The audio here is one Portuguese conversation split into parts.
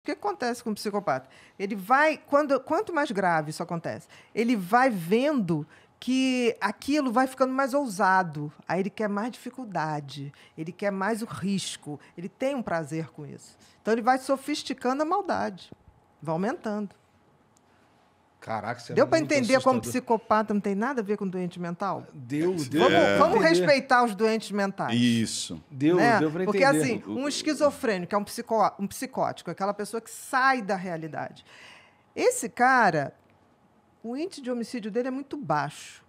O que acontece com o psicopata? Ele vai, quando, quanto mais grave isso acontece, ele vai vendo que aquilo vai ficando mais ousado, aí ele quer mais dificuldade, ele quer mais o risco, ele tem um prazer com isso. Então ele vai sofisticando a maldade, vai aumentando. Caraca, você é Deu é para entender assustador. como psicopata não tem nada a ver com doente mental? Deu, deu. Vamos, é. vamos respeitar os doentes mentais. Isso. Deu, né? deu para entender. Porque, assim, um esquizofrênico é um, psicó, um psicótico, é aquela pessoa que sai da realidade. Esse cara, o índice de homicídio dele é muito baixo.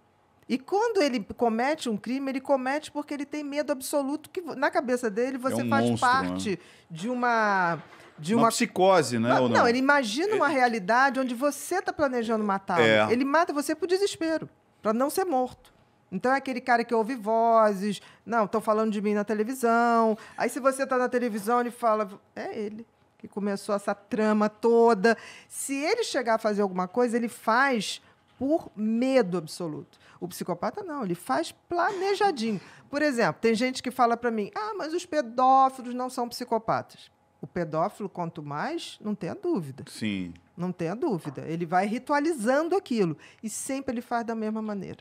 E quando ele comete um crime, ele comete porque ele tem medo absoluto que na cabeça dele você é um faz monstro, né? parte né? de uma de uma, uma psicose, né? Não, não, ele imagina uma ele... É. realidade onde você está planejando matá-lo. É. Ele mata você por desespero, para não ser morto. Então é aquele cara que ouve vozes, não, estão falando de mim na televisão. Aí se você está na televisão, ele fala, é ele que começou essa trama toda. Se ele chegar a fazer alguma coisa, ele faz por medo absoluto. O psicopata não, ele faz planejadinho. Por exemplo, tem gente que fala para mim: "Ah, mas os pedófilos não são psicopatas". O pedófilo, quanto mais, não tenha dúvida. Sim. Não tenha dúvida. Ele vai ritualizando aquilo. E sempre ele faz da mesma maneira.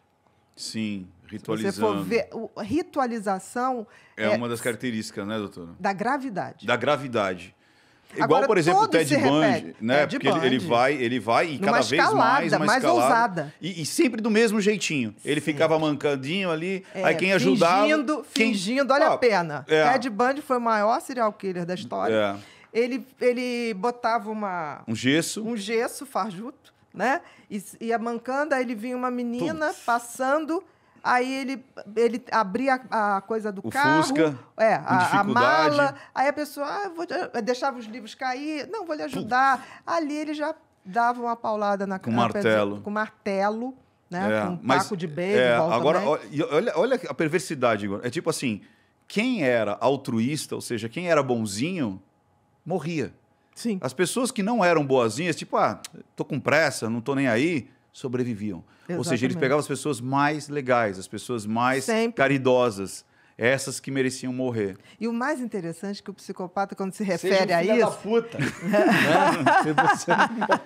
Sim, ritualizando. Se você for ver, o, ritualização. É, é, uma das características, né, doutora? Da gravidade. Da gravidade. Igual, Agora, por exemplo, o Ted Bundy, né? Ted porque Bundy. ele vai, ele vai e cada vez mais, uma mais escalada. ousada. E, e, sempre do mesmo jeitinho. Ele ficava mancadinho ali, é, aí quem ajudava, fingindo, quem... fingindo, olha ah, a pena. É. Ted Bundy foi o maior serial killer da história. É. Ele, ele botava uma um gesso, um gesso farjuto, né? E ia mancando, aí ele vinha uma menina passando Aí ele, ele abria a, a coisa do o carro. Fusca, é, a, a, mala. Aí a pessoa ah, vou, deixava os livros cair. Não, vou lhe ajudar. Ali ele já dava uma paulada na Com martelo. com martelo, né? É, com um mas, taco de beijo É, agora, olha, olha a perversidade, Igor. É tipo assim: quem era altruísta, ou seja, quem era bonzinho, morria. Sim. As pessoas que não eram boazinhas, tipo, ah, tô com pressa, não tô nem aí sobreviviam. Exatamente. Ou seja, eles pegavam as pessoas mais legais, as pessoas mais Sempre. caridosas essas que mereciam morrer. E o mais interessante é que o psicopata, quando se refere Seja isso. filho a isso. Da puta. né?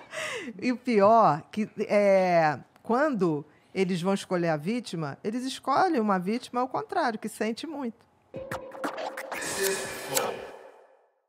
e o pior, que é, quando eles vão escolher a vítima, eles escolhem uma vítima ao contrário, que sente muito.